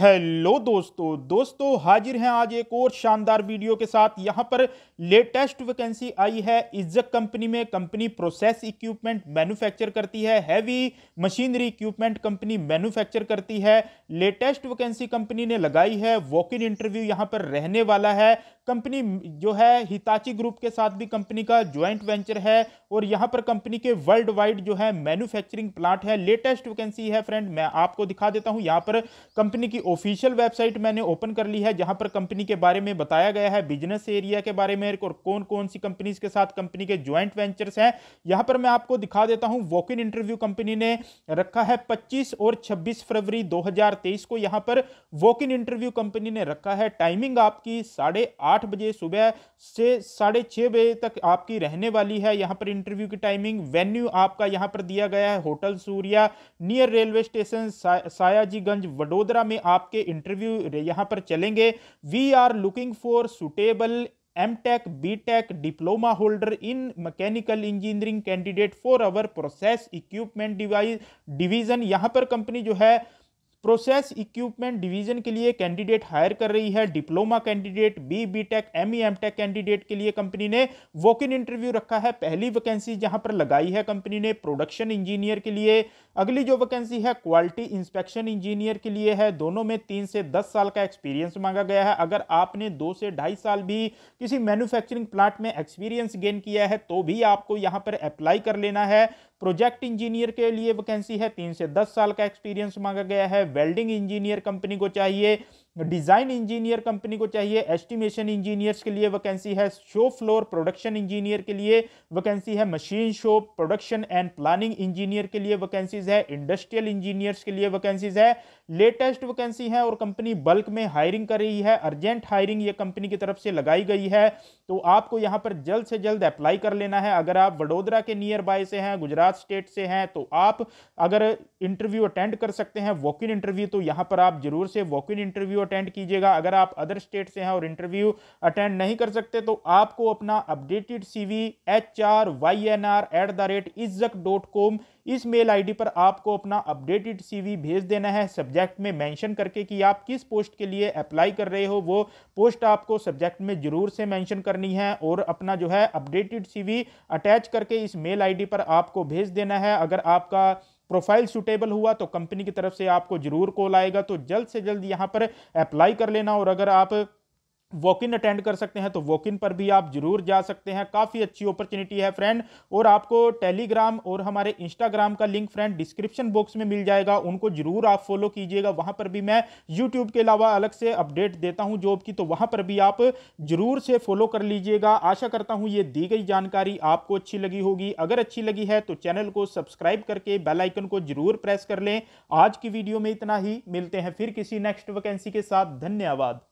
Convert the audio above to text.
hello दोस्तों दोस्तों हाजिर हैं आज एक और शानदार वीडियो के साथ यहां पर लेटेस्ट वैकेंसी आई है इज्जत कंपनी में कंपनी प्रोसेस इक्विपमेंट मैन्युफैक्चर करती है heavy machinery equipment company manufacture करती है लेटेस्ट वैकेंसी कंपनी ने लगाई है वॉक इन इंटरव्यू यहां पर रहने वाला है कंपनी जो है हिताची ग्रुप के साथ भी कंपनी का ज्वाइंट वेंचर है और यहाँ पर कंपनी के वर्ल्ड वाइड जो है मैन्युफैक्चरिंग प्लांट है लेटेस्ट वैकेंसी है फ्रेंड मैं आपको दिखा देता हूँ यहाँ पर कंपनी की ऑफिशियल वेबसाइट मैंने ओपन कर ली है जहाँ पर कंपनी के बारे में बताया गया है बिजनेस एरिया के बारे में और कौन कौन सी कंपनीज के साथ कंपनी के ज्वाइंट वेंचर्स हैं यहाँ पर मैं आपको दिखा देता हूँ वॉक इन इंटरव्यू कंपनी ने रखा है पच्चीस और छब्बीस फरवरी दो को यहाँ पर वॉक इन इंटरव्यू कंपनी ने रखा है टाइमिंग आपकी साढ़े आठ बजे सुबह से साढ़े छः बजे तक आपकी रहने वाली है यहाँ पर इंटरव्यू की टाइमिंग वेन्यू आपका यहाँ पर दिया गया है hotel Surya near railway station सा, सायाजीगंज वडोदरा में आपके इंटरव्यू यहाँ पर चलेंगे we are looking for suitable M tech B tech diploma holder in mechanical engineering candidate for our process equipment device division यहाँ पर कंपनी जो है प्रोसेस इक्विपमेंट डिवीजन के लिए कैंडिडेट हायर कर रही है diploma candidate B B tech M E M tech candidate के लिए कंपनी ने वॉक इन इंटरव्यू रखा है पहली वैकेंसी जहां पर लगाई है कंपनी ने प्रोडक्शन इंजीनियर के लिए अगली जो वैकेंसी है क्वालिटी इंस्पेक्शन इंजीनियर के लिए है दोनों में तीन से दस साल का एक्सपीरियंस मांगा गया है अगर आपने दो से ढाई साल भी किसी मैन्युफैक्चरिंग प्लांट में एक्सपीरियंस गेन किया है तो भी आपको यहाँ पर अप्लाई कर लेना है प्रोजेक्ट इंजीनियर के लिए वैकेंसी है तीन से दस साल का एक्सपीरियंस मांगा गया है वेल्डिंग इंजीनियर कंपनी को चाहिए डिज़ाइन इंजीनियर कंपनी को चाहिए एस्टिमेशन इंजीनियर्स के लिए वैकेंसी है शो फ्लोर प्रोडक्शन इंजीनियर के लिए वैकेंसी है machine shop production and planning engineer के लिए वैकेंसीज है इंडस्ट्रियल इंजीनियर्स के लिए वैकेंसीज है लेटेस्ट वैकेंसी है और कंपनी बल्क में हायरिंग कर रही है अर्जेंट हायरिंग ये कंपनी की तरफ से लगाई गई है तो आपको यहाँ पर जल्द से जल्द अप्लाई कर लेना है अगर आप वडोदरा के नियर बाय से हैं गुजरात स्टेट से हैं तो आप अगर इंटरव्यू अटेंड कर सकते हैं वॉक इन इंटरव्यू तो यहाँ पर आप जरूर से वॉक इन इंटरव्यू अटेंड कीजिएगा अगर आप अदर स्टेट से हैं और इंटरव्यू अटेंड नहीं कर सकते तो आपको अपना updated C V H R Y N R at the rate इज्जक डॉट कॉम इस मेल आईडी पर आपको अपना अपडेटेड सीवी भेज देना है सब्जेक्ट में मेंशन करके कि आप किस पोस्ट के लिए अप्लाई कर रहे हो वो पोस्ट आपको सब्जेक्ट में ज़रूर से मेंशन करनी है और अपना जो है अपडेटेड सीवी अटैच करके इस मेल आईडी पर आपको भेज देना है अगर आपका प्रोफाइल सुटेबल हुआ तो कंपनी की तरफ से आपको जरूर कॉल आएगा तो जल्द से जल्द यहाँ पर अप्लाई कर लेना और अगर आप वॉक इन अटेंड कर सकते हैं तो वॉक इन पर भी आप जरूर जा सकते हैं काफ़ी अच्छी अपॉर्चुनिटी है फ्रेंड और आपको टेलीग्राम और हमारे इंस्टाग्राम का लिंक फ्रेंड डिस्क्रिप्शन बॉक्स में मिल जाएगा उनको जरूर आप फॉलो कीजिएगा वहाँ पर भी मैं यूट्यूब के अलावा अलग से अपडेट देता हूँ जॉब की तो वहाँ पर भी आप जरूर से फॉलो कर लीजिएगा आशा करता हूँ ये दी गई जानकारी आपको अच्छी लगी होगी अगर अच्छी लगी है तो चैनल को सब्सक्राइब करके बेलाइकन को जरूर प्रेस कर लें आज की वीडियो में इतना ही मिलते हैं फिर किसी नेक्स्ट वैकेंसी के साथ धन्यवाद